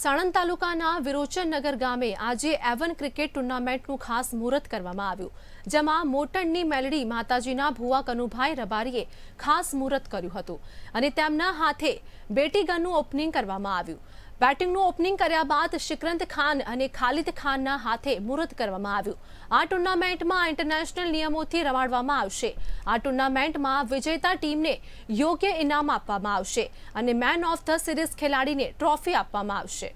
સાણંદ તાલુકાના વિરોચનનગર ગામે આજે એવન ક્રિકેટ ટુર્નામેન્ટનું ખાસ મુહૂર્ત કરવામાં આવ્યું જેમાં મોટણની મેલડી માતાજીના ભુવા કનુભાઈ રબારીએ ખાસ મુહૂર્ત કર્યું હતું અને તેમના હાથે બેટીગનનું ઓપનિંગ કરવામાં આવ્યું બેટિંગનું ઓપનિંગ કર્યા બાદ શિકરંત ખાન અને ખાલિદ ખાનના હાથે મુહૂર્ત કરવામાં આવ્યું આ ટુર્નામેન્ટમાં ઇન્ટરનેશનલ નિયમોથી રમાડવામાં આવશે આ ટુર્નામેન્ટમાં વિજેતા ટીમને યોગ્ય ઇનામ આપવામાં આવશે અને મેન ઓફ ધ સિરીઝ ખેલાડીને ટ્રોફી આપવામાં આવશે